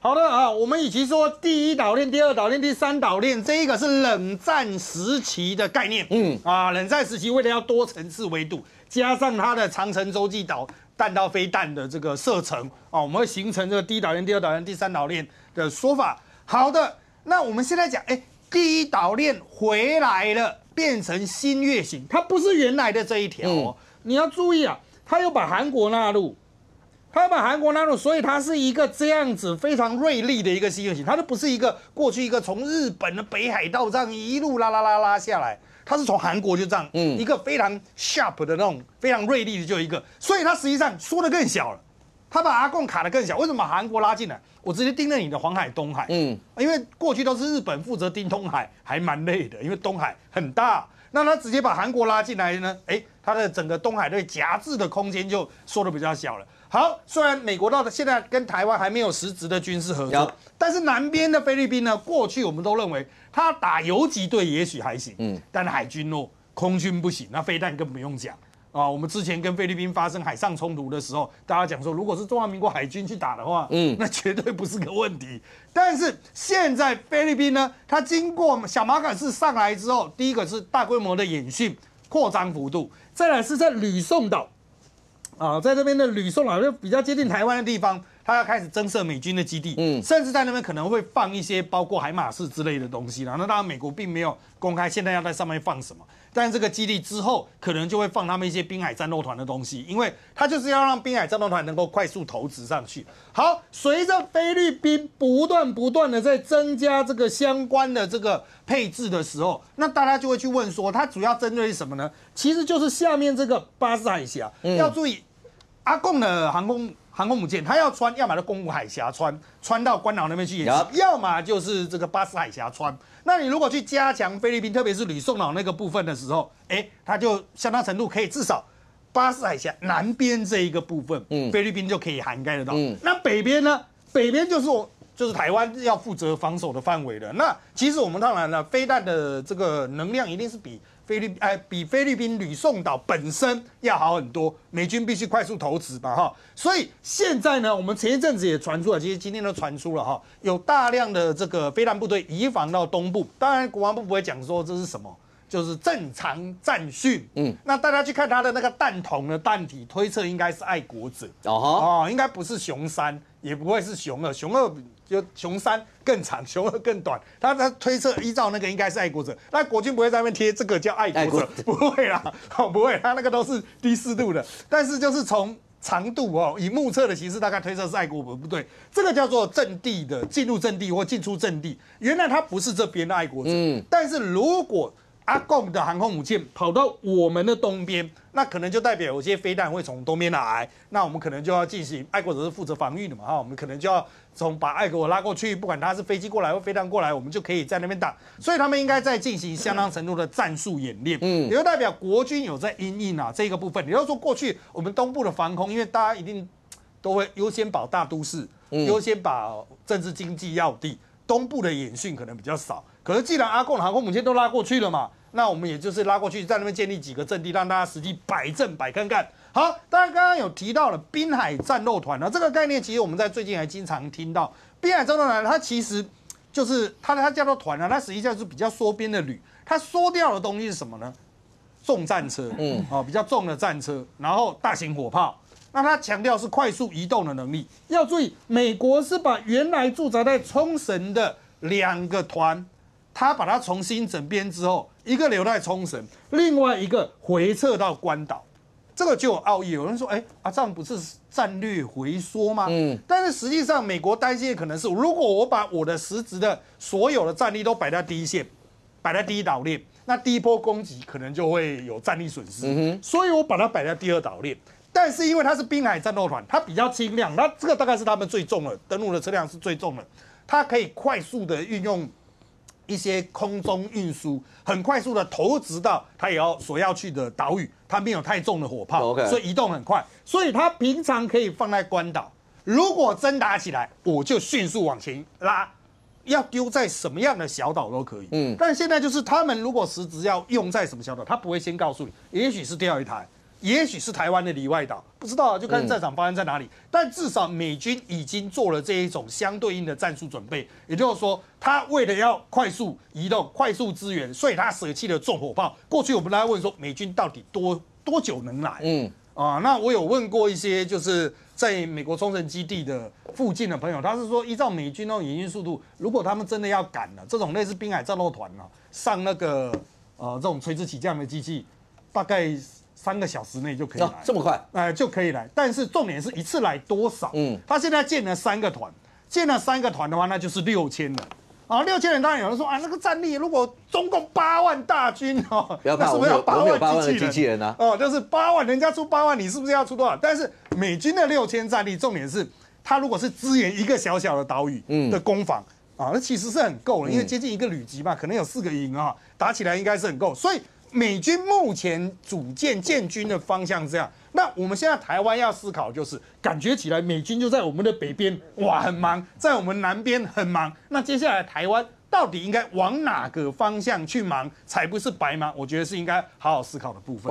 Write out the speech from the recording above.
好的啊，我们与其说第一岛链、第二岛链、第三岛链，这一个是冷战时期的概念。嗯啊，冷战时期为了要多层次维度，加上它的长城洲际导弹道飞弹的这个射程啊，我们会形成这个第一岛链、第二岛链、第三岛链的说法。好的，那我们现在讲，哎，第一岛链回来了，变成新月形，它不是原来的这一条。嗯。你要注意啊，它又把韩国纳入。他把韩国纳入，所以它是一个这样子非常锐利的一个 C 型，它都不是一个过去一个从日本的北海道这样一路拉拉拉拉下来，它是从韩国就这样，嗯，一个非常 sharp 的那种非常锐利的就一个，所以它实际上缩的更小了，他把阿贡卡的更小。为什么把韩国拉进来？我直接盯着你的黄海、东海，嗯，因为过去都是日本负责盯东海，还蛮累的，因为东海很大，那他直接把韩国拉进来呢，哎，他的整个东海的夹制的空间就缩的比较小了。好，虽然美国到的现在跟台湾还没有实质的军事合作，但是南边的菲律宾呢，过去我们都认为他打游击队也许还行，嗯，但海军哦，空军不行，那飞弹更不用讲啊。我们之前跟菲律宾发生海上冲突的时候，大家讲说，如果是中华民国海军去打的话，嗯，那绝对不是个问题。但是现在菲律宾呢，他经过小马卡市上来之后，第一个是大规模的演训，扩张幅度，再来是在吕宋岛。啊，在这边的吕宋啊，就比较接近台湾的地方，他要开始增设美军的基地，嗯，甚至在那边可能会放一些包括海马士之类的东西。然后当然，美国并没有公开现在要在上面放什么，但这个基地之后可能就会放他们一些滨海战斗团的东西，因为他就是要让滨海战斗团能够快速投资上去。好，随着菲律宾不断不断的在增加这个相关的这个配置的时候，那大家就会去问说，它主要针对什么呢？其实就是下面这个巴士海峡，要注意。阿贡的航空航空母舰，他要穿，要么就公务海峡穿，穿到关岛那边去演习；要么就是这个巴士海峡穿。那你如果去加强菲律宾，特别是吕宋岛那个部分的时候，哎，它就相当程度可以至少巴士海峡南边这一个部分，嗯，菲律宾就可以涵盖得到。嗯，那北边呢？北边就是我。就是台湾要负责防守的范围的，那其实我们当然了，飞弹的这个能量一定是比菲律哎比菲律宾吕宋岛本身要好很多，美军必须快速投掷吧，哈，所以现在呢，我们前一阵子也传出了，其实今天都传出了哈，有大量的这个飞弹部队移防到东部，当然国防部不会讲说这是什么。就是正常战训，嗯，那大家去看他的那个弹筒的弹体，推测应该是爱国者，哦哦，应该不是熊三，也不会是熊二，熊二就熊三更长，熊二更短，他他推测依照那个应该是爱国者，那国军不会在那边贴这个叫爱国者，不会啦，哦不会，他那个都是低湿度的，但是就是从长度哦，以目测的形式大概推测是爱国不不对，这个叫做阵地的进入阵地或进出阵地，原来他不是这边的爱国者，嗯，但是如果。阿贡的航空母舰跑到我们的东边，那可能就代表有些飞弹会从东边来，那我们可能就要进行爱国者是负责防御的嘛，哈，我们可能就要从把爱国者拉过去，不管他是飞机过来或飞弹过来，我们就可以在那边打。所以他们应该在进行相当程度的战术演练，嗯，也就代表国军有在因应啊这个部分。你要说过去我们东部的防空，因为大家一定都会优先保大都市，优先保政治经济要地。东部的演训可能比较少，可是既然阿贡航空母舰都拉过去了嘛，那我们也就是拉过去，在那边建立几个阵地，让大家实际摆阵摆看看。好，大家刚刚有提到了滨海战斗团呢，这个概念其实我们在最近还经常听到。滨海战斗团，它其实就是它它叫做团啊，它实际上是比较缩编的旅。它缩掉的东西是什么呢？重战车，嗯，哦，比较重的战车，然后大型火炮。那他强调是快速移动的能力，要注意，美国是把原来驻扎在冲绳的两个团，他把它重新整编之后，一个留在冲绳，另外一个回撤到关岛，这个就有奥义。有人说，哎，啊，这样不是战略回缩吗？嗯，但是实际上，美国担心的可能是，如果我把我的实质的所有的战力都摆在第一线，摆在第一岛链，那第一波攻击可能就会有战力损失，所以我把它摆在第二岛链。但是因为它是滨海战斗团，它比较轻量，那这个大概是他们最重了，登陆的车辆是最重的，它可以快速的运用一些空中运输，很快速的投掷到它也要所要去的岛屿，它没有太重的火炮，所以移动很快，所以它平常可以放在关岛，如果真打起来，我就迅速往前拉，要丢在什么样的小岛都可以，嗯，但现在就是他们如果实质要用在什么小岛，他不会先告诉你，也许是钓鱼台。也许是台湾的里外岛，不知道，就看战场发生在哪里。但至少美军已经做了这一种相对应的战术准备，也就是说，他为了要快速移动、快速支援，所以他舍弃了重火炮。过去我们来问说，美军到底多多久能来？嗯，啊，那我有问过一些就是在美国冲绳基地的附近的朋友，他是说，依照美军那种营运速度，如果他们真的要赶了这种类似滨海战斗团啊，上那个呃这种垂直起降的机器，大概。三个小时内就可以来，这么快？哎，就可以来。但是重点是一次来多少？嗯，他现在建了三个团，建了三个团的话，那就是六千人。啊，六千人当然有人说啊，那个战力如果中共八万大军哦，不要怕，我我没有八万的机器人啊。哦，就是八万，人家出八万，你是不是要出多少？但是美军的六千战力，重点是他如果是支援一个小小的岛屿的攻防啊，那其实是很够了，因为接近一个旅级嘛，可能有四个营啊，打起来应该是很够。所以。美军目前组建建军的方向是这样，那我们现在台湾要思考就是，感觉起来美军就在我们的北边，哇，很忙；在我们南边很忙。那接下来台湾到底应该往哪个方向去忙，才不是白忙？我觉得是应该好好思考的部分。